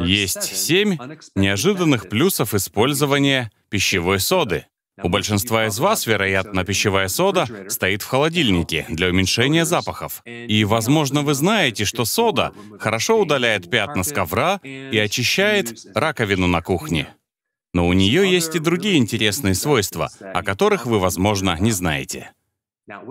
Есть семь неожиданных плюсов использования пищевой соды. У большинства из вас, вероятно, пищевая сода стоит в холодильнике для уменьшения запахов. И, возможно, вы знаете, что сода хорошо удаляет пятна с ковра и очищает раковину на кухне. Но у нее есть и другие интересные свойства, о которых вы, возможно, не знаете.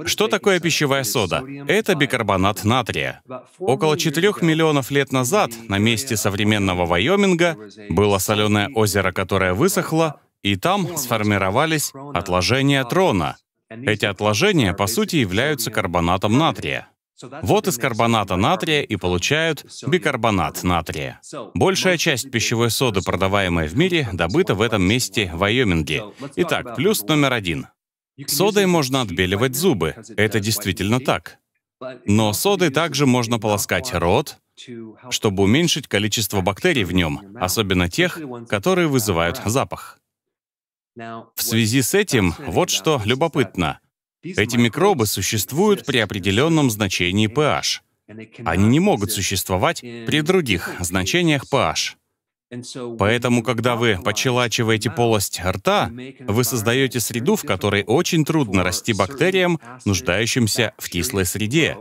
Что такое пищевая сода? Это бикарбонат натрия. Около 4 миллионов лет назад на месте современного Вайоминга было соленое озеро, которое высохло, и там сформировались отложения трона. Эти отложения, по сути, являются карбонатом натрия. Вот из карбоната натрия и получают бикарбонат натрия. Большая часть пищевой соды, продаваемой в мире, добыта в этом месте в Вайоминге. Итак, плюс номер один — Содой можно отбеливать зубы. Это действительно так. Но содой также можно полоскать рот, чтобы уменьшить количество бактерий в нем, особенно тех, которые вызывают запах. В связи с этим, вот что любопытно. Эти микробы существуют при определенном значении pH. Они не могут существовать при других значениях pH. Поэтому, когда вы почелачиваете полость рта, вы создаете среду, в которой очень трудно расти бактериям, нуждающимся в кислой среде,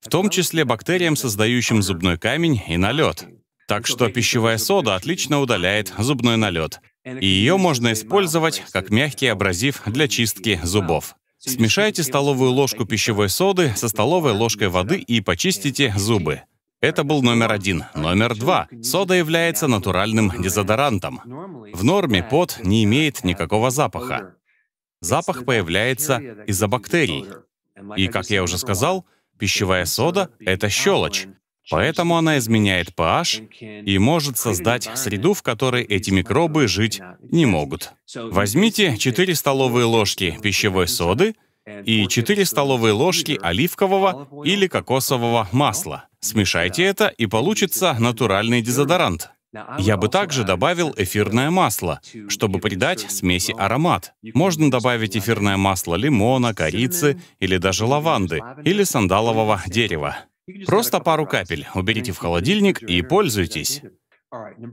в том числе бактериям, создающим зубной камень и налет. Так что пищевая сода отлично удаляет зубной налет, и ее можно использовать как мягкий абразив для чистки зубов. Смешайте столовую ложку пищевой соды со столовой ложкой воды и почистите зубы. Это был номер один. Номер два. Сода является натуральным дезодорантом. В норме пот не имеет никакого запаха. Запах появляется из-за бактерий. И, как я уже сказал, пищевая сода — это щелочь. Поэтому она изменяет pH и может создать среду, в которой эти микробы жить не могут. Возьмите 4 столовые ложки пищевой соды — и 4 столовые ложки оливкового или кокосового масла. Смешайте это, и получится натуральный дезодорант. Я бы также добавил эфирное масло, чтобы придать смеси аромат. Можно добавить эфирное масло лимона, корицы или даже лаванды, или сандалового дерева. Просто пару капель уберите в холодильник и пользуйтесь.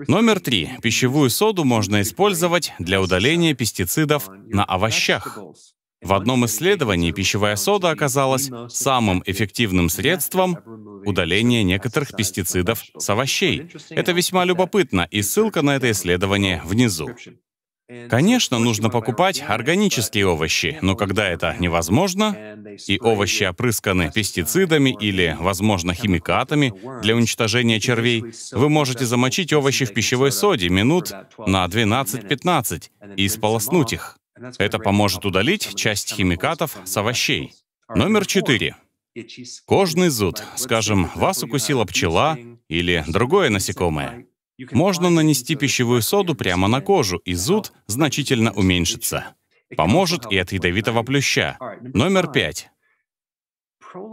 Номер три. Пищевую соду можно использовать для удаления пестицидов на овощах. В одном исследовании пищевая сода оказалась самым эффективным средством удаления некоторых пестицидов с овощей. Это весьма любопытно, и ссылка на это исследование внизу. Конечно, нужно покупать органические овощи, но когда это невозможно, и овощи опрысканы пестицидами или, возможно, химикатами для уничтожения червей, вы можете замочить овощи в пищевой соде минут на 12-15 и сполоснуть их. Это поможет удалить часть химикатов с овощей. Номер четыре. Кожный зуд. Скажем, вас укусила пчела или другое насекомое. Можно нанести пищевую соду прямо на кожу, и зуд значительно уменьшится. Поможет и от ядовитого плюща. Номер пять.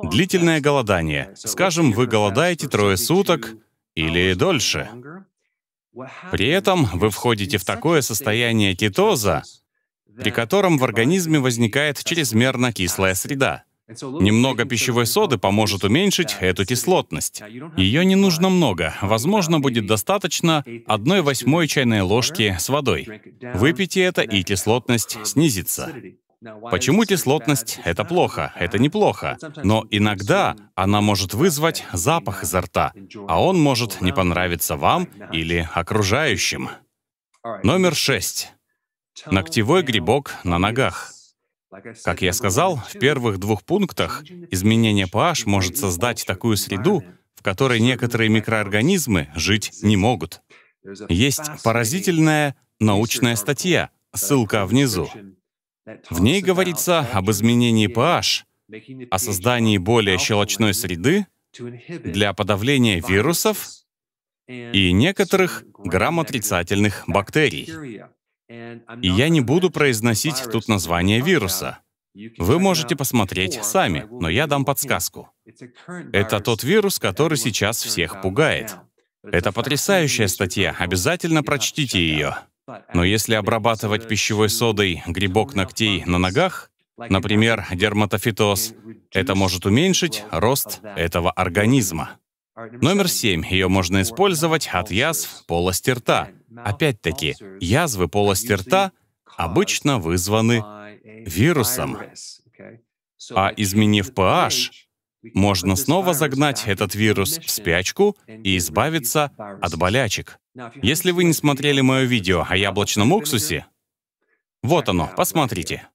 Длительное голодание. Скажем, вы голодаете трое суток или дольше. При этом вы входите в такое состояние кетоза, при котором в организме возникает чрезмерно кислая среда. Немного пищевой соды поможет уменьшить эту кислотность. Ее не нужно много, возможно, будет достаточно 1 восьмой чайной ложки с водой. Выпейте это, и кислотность снизится. Почему кислотность — это плохо, это неплохо, но иногда она может вызвать запах изо рта, а он может не понравиться вам или окружающим. Номер шесть. Ногтевой грибок на ногах. Как я сказал, в первых двух пунктах изменение pH может создать такую среду, в которой некоторые микроорганизмы жить не могут. Есть поразительная научная статья, ссылка внизу. В ней говорится об изменении pH, о создании более щелочной среды для подавления вирусов и некоторых грамотрицательных бактерий. И я не буду произносить тут название вируса. Вы можете посмотреть сами, но я дам подсказку. Это тот вирус, который сейчас всех пугает. Это потрясающая статья, обязательно прочтите ее. Но если обрабатывать пищевой содой грибок ногтей на ногах, например, дерматофитоз, это может уменьшить рост этого организма. Номер семь. Ее можно использовать от язв полости рта, Опять-таки, язвы полости рта обычно вызваны вирусом. А изменив pH, можно снова загнать этот вирус в спячку и избавиться от болячек. Если вы не смотрели мое видео о яблочном уксусе, вот оно, посмотрите.